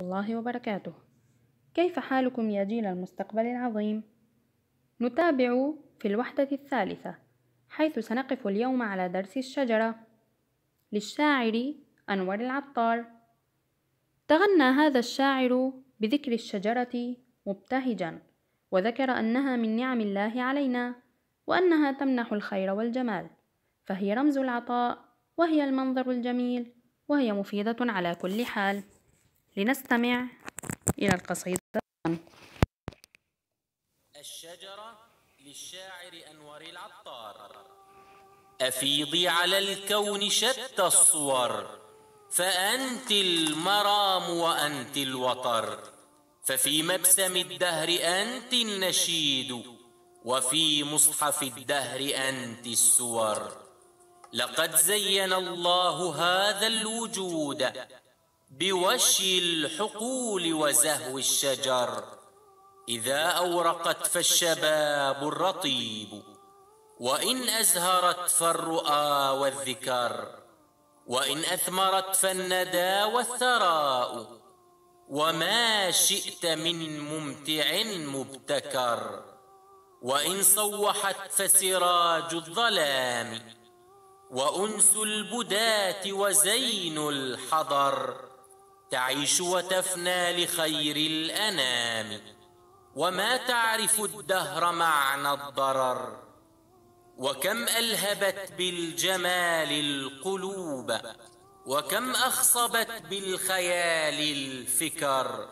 الله وبركاته كيف حالكم يا جيل المستقبل العظيم؟ نتابع في الوحدة الثالثة حيث سنقف اليوم على درس الشجرة للشاعر أنور العطار تغنى هذا الشاعر بذكر الشجرة مبتهجا وذكر أنها من نعم الله علينا وأنها تمنح الخير والجمال فهي رمز العطاء وهي المنظر الجميل وهي مفيدة على كل حال لنستمع إلى القصيدة الشجرة للشاعر أنور العطار أفيضي على الكون شتى الصور فأنت المرام وأنت الوطر ففي مبسم الدهر أنت النشيد وفي مصحف الدهر أنت السور لقد زين الله هذا الوجود بوشي الحقول وزهو الشجر إذا أورقت فالشباب الرطيب وإن أزهرت فالرؤى والذكر وإن أثمرت فالندى والثراء وما شئت من ممتع مبتكر وإن صوحت فسراج الظلام وأنس البداة وزين الحضر تعيش وتفنى لخير الأنام وما تعرف الدهر معنى الضرر وكم ألهبت بالجمال القلوب وكم أخصبت بالخيال الفكر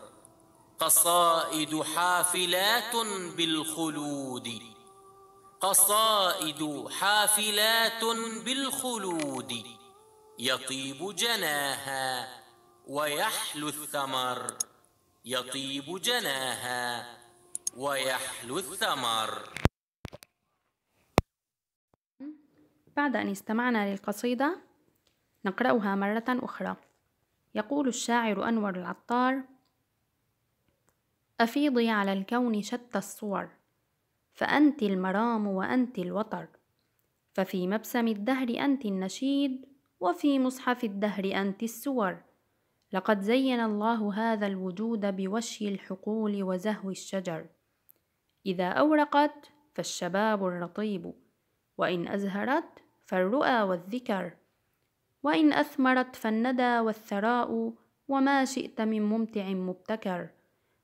قصائد حافلات بالخلود قصائد حافلات بالخلود يطيب جناها ويحلو الثمر يطيب جناها ويحلو الثمر بعد أن استمعنا للقصيدة نقرأها مرة أخرى يقول الشاعر أنور العطار أفيضي على الكون شتى الصور فأنت المرام وأنت الوتر ففي مبسم الدهر أنت النشيد وفي مصحف الدهر أنت السور لقد زين الله هذا الوجود بوشي الحقول وزهو الشجر إذا أورقت فالشباب الرطيب وإن أزهرت فالرؤى والذكر وإن أثمرت فالندى والثراء وما شئت من ممتع مبتكر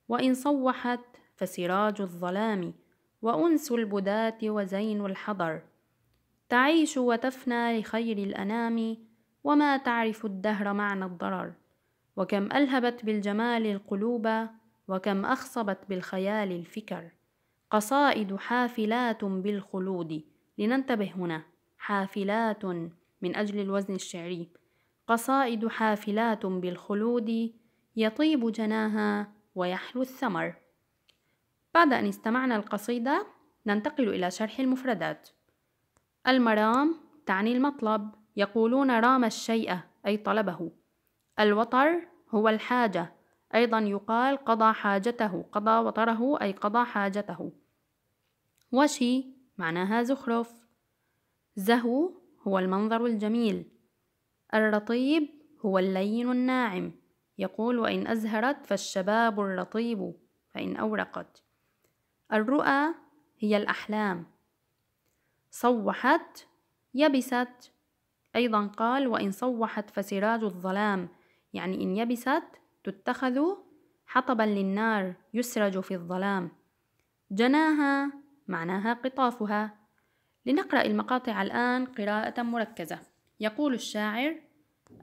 وإن صوحت فسراج الظلام وأنس البداة وزين الحضر تعيش وتفنى لخير الأنام وما تعرف الدهر معنى الضرر وكم ألهبت بالجمال القلوب وكم أخصبت بالخيال الفكر قصائد حافلات بالخلود لننتبه هنا حافلات من أجل الوزن الشعري قصائد حافلات بالخلود يطيب جناها ويحلو الثمر بعد أن استمعنا القصيدة ننتقل إلى شرح المفردات المرام تعني المطلب يقولون رام الشيء أي طلبه الوطر هو الحاجة أيضا يقال قضى حاجته قضى وطره أي قضى حاجته وشي معناها زخرف زهو هو المنظر الجميل الرطيب هو اللين الناعم يقول وإن أزهرت فالشباب الرطيب فإن أورقت الرؤى هي الأحلام صوحت يبست أيضا قال وإن صوحت فسراج الظلام يعني إن يبست تتخذ حطبا للنار يسرج في الظلام جناها معناها قطافها لنقرأ المقاطع الآن قراءة مركزة يقول الشاعر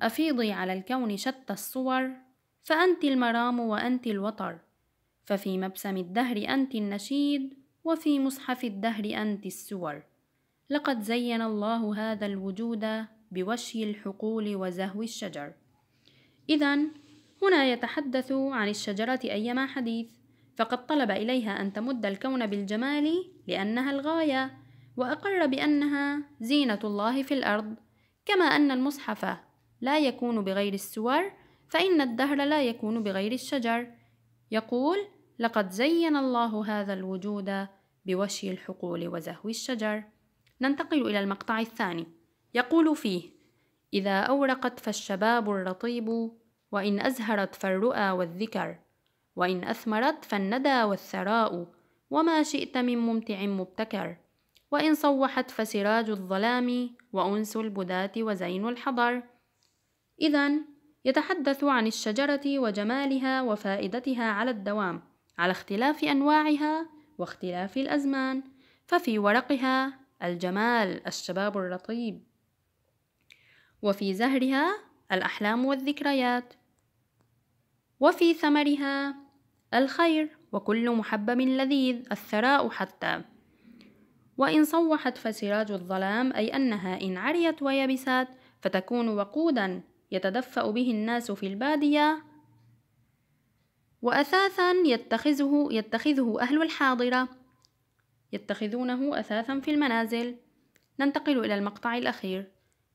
أفيضي على الكون شتى الصور فأنت المرام وأنت الوطر ففي مبسم الدهر أنت النشيد وفي مصحف الدهر أنت السور لقد زين الله هذا الوجود بوشي الحقول وزهو الشجر إذا هنا يتحدث عن الشجرة أيما حديث فقد طلب إليها أن تمد الكون بالجمال لأنها الغاية وأقر بأنها زينة الله في الأرض كما أن المصحف لا يكون بغير السور فإن الدهر لا يكون بغير الشجر يقول لقد زين الله هذا الوجود بوشي الحقول وزهو الشجر ننتقل إلى المقطع الثاني يقول فيه إذا أورقت فالشباب الرطيب وإن أزهرت فالرؤى والذكر وإن أثمرت فالندى والثراء وما شئت من ممتع مبتكر وإن صوحت فسراج الظلام وأنس البداة وزين الحضر إذا يتحدث عن الشجرة وجمالها وفائدتها على الدوام على اختلاف أنواعها واختلاف الأزمان ففي ورقها الجمال الشباب الرطيب وفي زهرها الأحلام والذكريات وفي ثمرها الخير وكل محبب لذيذ الثراء حتى وإن صوحت فسراج الظلام أي أنها إن عريت ويبست فتكون وقودا يتدفأ به الناس في البادية وأثاثا يتخذه, يتخذه أهل الحاضرة يتخذونه أثاثا في المنازل ننتقل إلى المقطع الأخير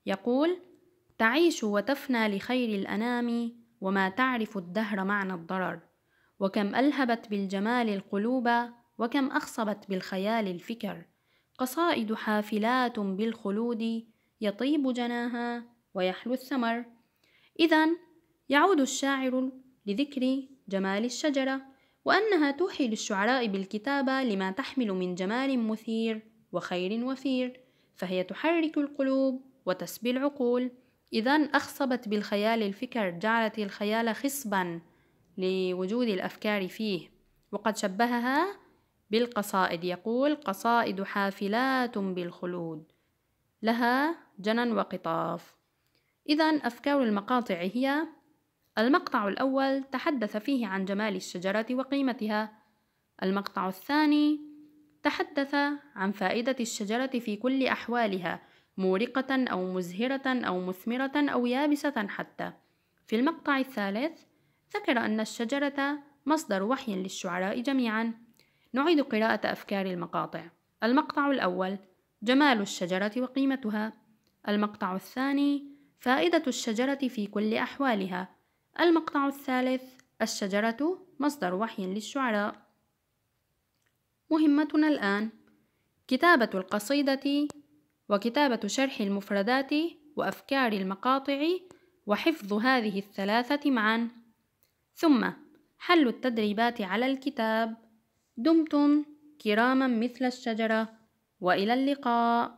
يقول تعيش وتفنى لخير الأنام وما تعرف الدهر معنى الضرر وكم ألهبت بالجمال القلوب وكم أخصبت بالخيال الفكر قصائد حافلات بالخلود يطيب جناها ويحلو الثمر إذا يعود الشاعر لذكر جمال الشجرة وأنها توحي للشعراء بالكتابة لما تحمل من جمال مثير وخير وفير فهي تحرك القلوب وتسبي العقول إذا أخصبت بالخيال الفكر جعلت الخيال خصبا لوجود الأفكار فيه وقد شبهها بالقصائد يقول قصائد حافلات بالخلود لها جنن وقطاف إذا أفكار المقاطع هي المقطع الأول تحدث فيه عن جمال الشجرة وقيمتها المقطع الثاني تحدث عن فائدة الشجرة في كل أحوالها مورقة أو مزهرة أو مثمرة أو يابسة حتى في المقطع الثالث ذكر أن الشجرة مصدر وحي للشعراء جميعا نعيد قراءة أفكار المقاطع المقطع الأول جمال الشجرة وقيمتها المقطع الثاني فائدة الشجرة في كل أحوالها المقطع الثالث الشجرة مصدر وحي للشعراء مهمتنا الآن كتابة القصيدة وكتابة شرح المفردات وأفكار المقاطع وحفظ هذه الثلاثة معا ثم حل التدريبات على الكتاب دمتم كراما مثل الشجرة وإلى اللقاء